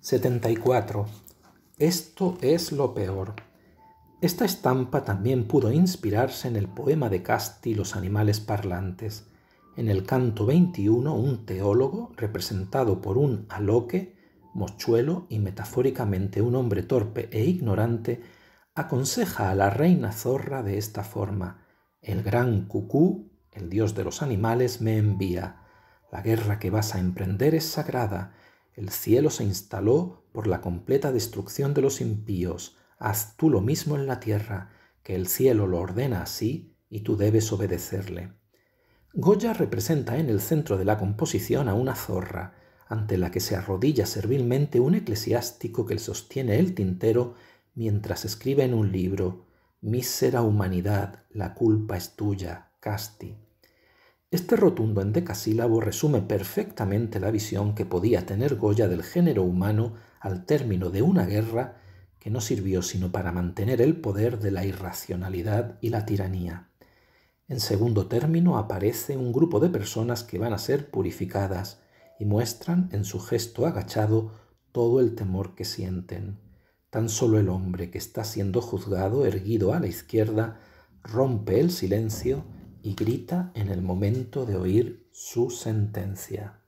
74. Esto es lo peor. Esta estampa también pudo inspirarse en el poema de Casti Los animales parlantes. En el canto 21, un teólogo, representado por un aloque, mochuelo y metafóricamente un hombre torpe e ignorante, aconseja a la reina zorra de esta forma. El gran cucú, el dios de los animales, me envía. La guerra que vas a emprender es sagrada el cielo se instaló por la completa destrucción de los impíos. Haz tú lo mismo en la tierra, que el cielo lo ordena así y tú debes obedecerle. Goya representa en el centro de la composición a una zorra, ante la que se arrodilla servilmente un eclesiástico que sostiene el tintero mientras escribe en un libro Mísera humanidad, la culpa es tuya, Casti. Este rotundo endecasílabo resume perfectamente la visión que podía tener Goya del género humano al término de una guerra que no sirvió sino para mantener el poder de la irracionalidad y la tiranía. En segundo término aparece un grupo de personas que van a ser purificadas y muestran en su gesto agachado todo el temor que sienten. Tan solo el hombre que está siendo juzgado erguido a la izquierda rompe el silencio y grita en el momento de oír su sentencia.